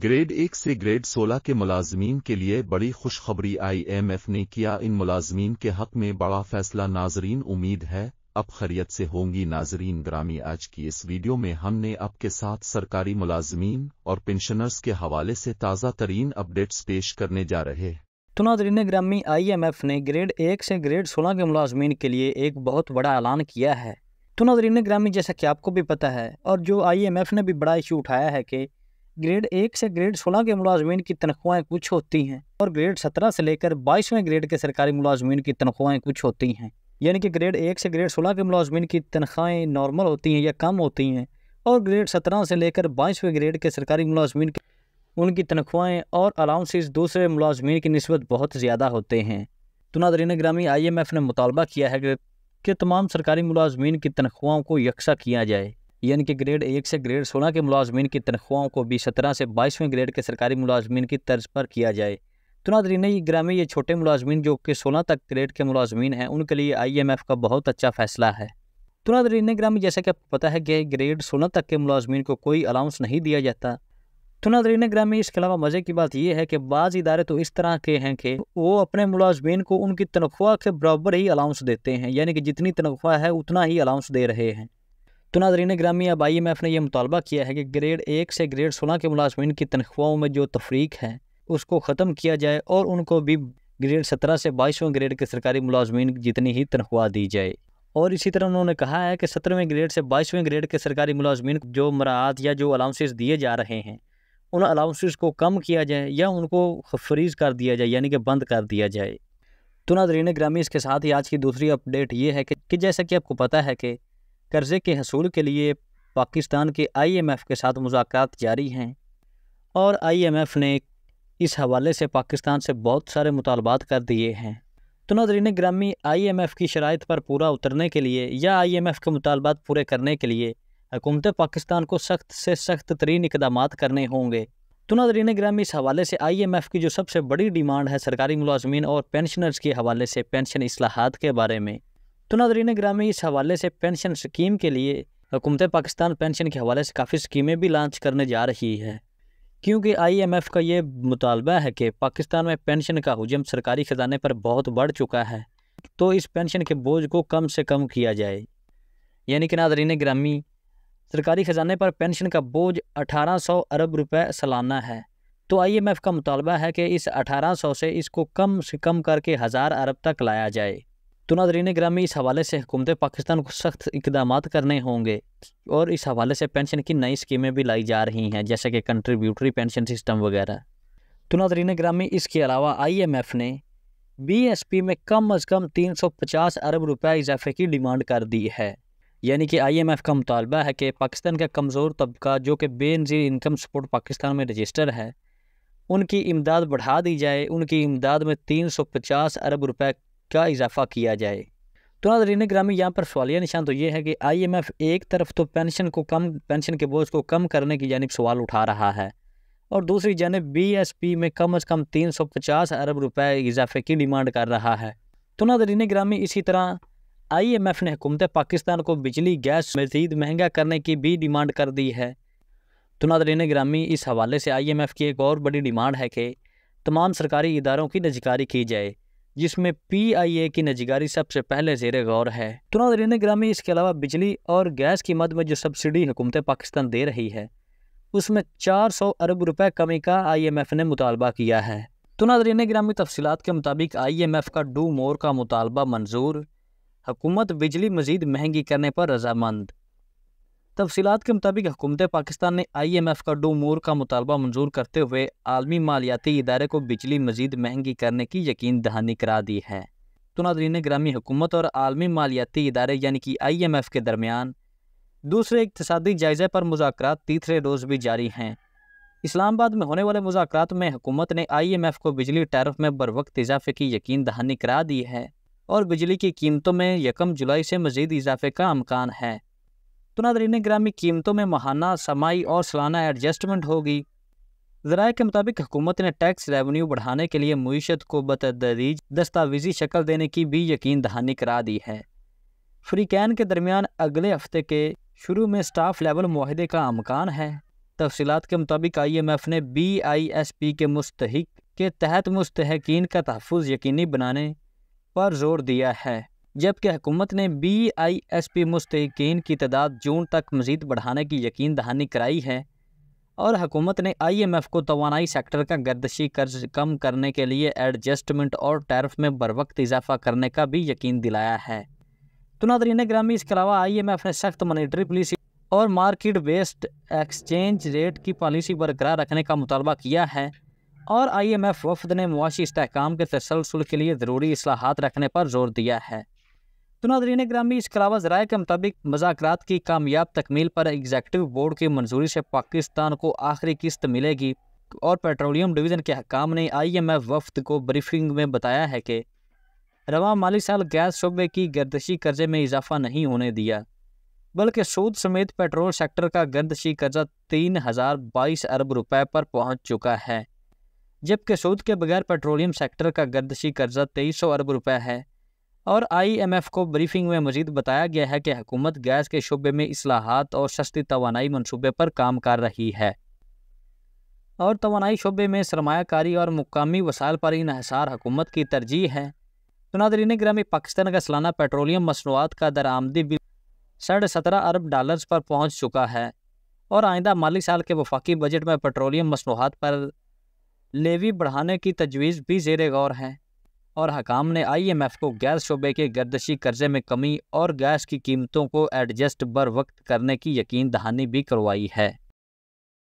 grade एक से grade सोलह के मुलाजमीन के लिए बड़ी खुशखबरी आईएमएफ ने किया इन मुलाजमीन के हक में बड़ा फैसला नाजरीन उम्मीद है अब खरीत से होंगी नाजरीन ग्रामी आज की इस वीडियो में हमने आपके साथ सरकारी मुलाजमीन और पेंशनर्स के हवाले से ताज़ा तरीन अपडेट्स पेश करने जा रहे तो नाजरीन ग्रामी आईएमएफ ने ग्रेड एक से ग्रेड सोलह के मुलाजमीन के लिए एक बहुत बड़ा ऐलान किया है तो नाजरीन ग्रामी जैसा कि आपको भी पता है और जो आईएमएफ ने भी बड़ा इशू उठाया है कि ग्रेड एक से ग्रेड सोलह के मुलाजमीन की तनख्वाहें कुछ होती हैं और ग्रेड सत्रह से लेकर बाईसवें ग्रेड के सरकारी मुलाजमीन की तनख्वाहें कुछ होती हैं यानी कि ग्रेड एक से ग्रेड सोलह के मुलाजमीन की तनख्वाहें नॉर्मल होती हैं या कम होती हैं और ग्रेड सत्रह से लेकर बाईसवें ग्रेड के सरकारी मुलाजमीन की उनकी तनख्वाहें और अलाउंसेस दूसरे मुलाजमीन की नस्बत बहुत ज़्यादा होते हैं तो नादरीन ग्रामी आई एम एफ़ ने मुतालबा किया है कि तमाम सरकारी मुलाजमीन की तनख्वाहों को यकसा किया जाए यानी कि ग्रेड एक से ग्रेड सोलह के मुलाजमन की तनख्वाहों को भी सत्रह से बाईसवें ग्रेड के सरकारी मुलाजमन की तर्ज पर किया जाए तो नादरीन ये ग्रामी ये छोटे मुलाजमन जो कि सोलह तक ग्रेड के मुलाजमन हैं उनके लिए आई एम एफ़ का बहुत अच्छा फैसला है तो नादरीन ग्रामी जैसा कि आपको पता है कि ग्रेड सोलह तक के मुलाजमन को कोई अलाउंस नहीं दिया जाता तो नादरीन ग्रामी इसके अलावा मज़े की बात यह है कि बाज़ इदारे तो इस तरह के हैं कि वो अपने मुलाजमन को उनकी तनख्वाह के बराबर ही अलाउंस देते हैं यानी कि जितनी तनख्वाह है उतना ही अलाउंस दे रहे हैं तो नाजरीन ग्रामी अब आई एम एफ़ ने यह मुतालबा किया है कि ग्रेड एक से ग्रेड सोलह के मुलाजमन की तनख्वाहों में जो तफरीक है उसको ख़त्म किया जाए और उनको भी ग्रेड सत्रह से बाईसवें ग्रेड के सरकारी मुलाजमन जितनी ही तनख्वाह दी जाए और इसी तरह उन्होंने कहा है कि सत्रहवें ग्रेड से बाईसवें ग्रेड के सरकारी मुलाजमन जो मराहत या जो अलाउंसेस दिए जा रहे हैं उन अलाउंसेस को कम किया जाए या उनको फ्रीज कर दिया जाए यानी कि बंद कर दिया जाए तो नादरीन ग्रामी इसके साथ ही आज की दूसरी अपडेट ये है कि, कि जैसा कि आपको पता है कि कर्ज़े के हसूल के लिए पाकिस्तान के आईएमएफ के साथ मुलाकात जारी हैं और आईएमएफ ने इस हवाले से पाकिस्तान से बहुत सारे मुतालबात कर दिए हैं तो नादरीन ग्रामी आईएमएफ की शराइ पर पूरा उतरने के लिए या आईएमएफ के मुतालबात पूरे करने के लिए हुकूमत पाकिस्तान को सख्त से सख्त तरीन इकदाम करने होंगे तो नादरीन ग्रामी इस हवाले से आई एम एफ़ की जो सबसे बड़ी डिमांड है सरकारी मुलाजमीन और पेंशनर्स के हवाले से पेंशन असलाहत के बारे में तो नादरीन ग्रामी इस हवाले से पेंशन स्कीम के लिए हुकूमत पाकिस्तान पेंशन के हवाले से काफ़ी स्कीमें भी लॉन्च करने जा रही है क्योंकि आईएमएफ का ये मुतालबा है कि पाकिस्तान में पेंशन का हजम सरकारी ख़जाने पर बहुत बढ़ चुका है तो इस पेंशन के बोझ को कम से कम किया जाए यानी कि नादरीन ग्रामी सरकारी ख़जाने पर पेंशन का बोझ 1800 अरब रुपए सालाना है तो आईएमएफ का मुतालबा है कि इस 1800 से इसको कम से कम करके हज़ार अरब तक लाया जाए तो नाजरीन ग्रामी इस हवाले से हुकूमत पाकिस्तान को सख्त इकदाम करने होंगे और इस हवाले से पेंशन की नई स्कीमें भी लाई जा रही हैं जैसे कि कंट्रीब्यूटरी पेंशन सिस्टम वगैरह तो नाजरीन ग्रामी इसके अलावा आई एम एफ़ ने बी एस पी में कम अज़ कम तीन सौ पचास अरब रुपये इजाफे की डिमांड कर दी है यानी कि आई एम एफ़ का मुतालबा है कि पाकिस्तान का कमज़ोर तबका जो कि बेनज़ीर इनकम सपोर्ट पाकिस्तान में रजिस्टर है उनकी इमदाद बढ़ा दी जाए उनकी इमदाद में तीन सौ पचास अरब रुपए का इजाफा किया जाए तो नाजरीन ग्रामी यहाँ पर सवालिया निशान तो ये है कि आईएमएफ एक तरफ तो पेंशन को कम पेंशन के बोझ को कम करने की जानब सवाल उठा रहा है और दूसरी जानब बीएसपी में कम अज़ कम 350 अरब रुपए इजाफे की डिमांड कर रहा है तो नाजरीन ग्रामी इसी तरह आईएमएफ ने हुकूमत पाकिस्तान को बिजली गैस मजीद महंगा करने की भी डिमांड कर दी है तो नादरीन ग्रामी इस हवाले से एफ़ की एक और बड़ी डिमांड है कि तमाम सरकारी इदारों की नजकारी की जाए जिसमें पीआईए की नजगारी सबसे पहले जेर गौर है तो नादरीन ग्रामी इसके अलावा बिजली और गैस की मद में जो सब्सिडी हुकूमत पाकिस्तान दे रही है उसमें चार सौ अरब रुपये कमी का आई एम एफ़ ने मुतालबा किया है तो नादरीन ग्रामी तफसीत के मुताबिक आई एम एफ़ का डू मोर का मुतालबा मंजूर हुकूमत बिजली मजीद महंगी करने पर रजामंद तफसीत के मुताबिक हुकूमत पाकिस्तान ने आई एम एफ़ का डो मोर का मुतालबा मंजूर करते हुए आलमी मालियाती इदारे को बिजली मजीद महंगी करने की यकीन दहानी करा दी है तो ने ग्रामी हुकूमत और आलमी मालियाती इदारे यानी कि आई एम एफ़ के दरमियान दूसरे इकतदी जायजे पर मुजाकर तीसरे रोज़ भी जारी हैं इस्लामाबाद में होने वाले मुजाकर में हुकूमत ने आई एम एफ़ को बिजली टैरफ में बर वक्त इजाफे की यकीन दहानी करा दी है और बिजली की कीमतों में यकम जुलाई से मजीद इजाफे का अमकान है तुरंत लेनेग्राम ग्रामी कीमतों में माहाना समाई और सालाना एडजस्टमेंट होगी जराए के मुताबिक हुकूमत ने टैक्स रेवन्यू बढ़ाने के लिए मीशत को बतदरीज दस्तावेजी शक्ल देने की भी यकीन दहानी करा दी है फ्रीकैन के दरमियान अगले हफ्ते के शुरू में स्टाफ लेवल माहदे का अमकान है तफसीत के मुताबिक आई एम एफ ने बी आई एस पी के मुस्तक के तहत मुस्तकिन का तहफ़ यकीनी बनाने पर जोर दिया है जबकि हुकूमत ने बी आई एस पी मुस्तकिन की तादाद जून तक मज़ीद बढ़ाने की यकीन दहानी कराई है और हकूमत ने आई एम एफ़ को तोानाई सेक्टर का गर्दशी कर्ज कम करने के लिए एडजस्टमेंट और टैरफ में बर वक्त इजाफा करने का भी यकीन दिलाया है तो नादरीन ग्रामी इसके अलावा आई एम एफ़ ने सख्त मॉनिटरी पॉलिसी और मार्केट बेस्ड एक्सचेंज रेट की पॉलिसी बरकरार रखने का मुतालबा किया है और आई एम एफ़ वफद ने मुआशी इसकाम के तसलसल के लिए ज़रूरी असलाहत रखने पर जोर दिया है तो नादरीन ग्रामी इसके अलावा जराए के मुताबिक मजाक की कामयाब तकमील पर एग्जेक्टिव बोर्ड की मंजूरी से पाकिस्तान को आखिरी किस्त मिलेगी और पेट्रोलियम डिवीज़न के हकाम ने आई एम एफ वफद को ब्रीफिंग में बताया है कि रवा माली साल गैस शोबे की गर्दशी कर्जे में इजाफा नहीं होने दिया बल्कि सूद समेत पेट्रोल सेक्टर का गर्दशी कर्जा तीन हज़ार बाईस अरब रुपये पर पहुँच चुका है जबकि सूद के बगैर पेट्रोलियम सेक्टर का गर्दशी कर्जा तेईस सौ अरब रुपये है और आईएमएफ को ब्रीफिंग में मजीद बताया गया है कि हुकूमत गैस के शुबे में असलाहत और सस्ती तोानाई मनसूबे पर काम कर रही है और तोानाई शुबे में सरमाकारी और मुकामी वसायल पर इनहसार हुकूमत की तरजीह है सुनादरीन ग्रामी पाकिस्तान का सालाना पेट्रोलियम मसनूआत का दरामदी बिल साढ़े सत्रह अरब डॉलर्स पर पहुँच चुका है और आइंदा माली साल के वफाकी बजट में पेट्रोलियम मसनूआत पर लेवी बढ़ाने की तजवीज़ भी जेर गौर है और हकाम ने आईएमएफ को गैस शोबे के गर्दशी कर्जे में कमी और गैस की कीमतों को एडजस्ट बर वक्त करने की यकीन दहानी भी करवाई है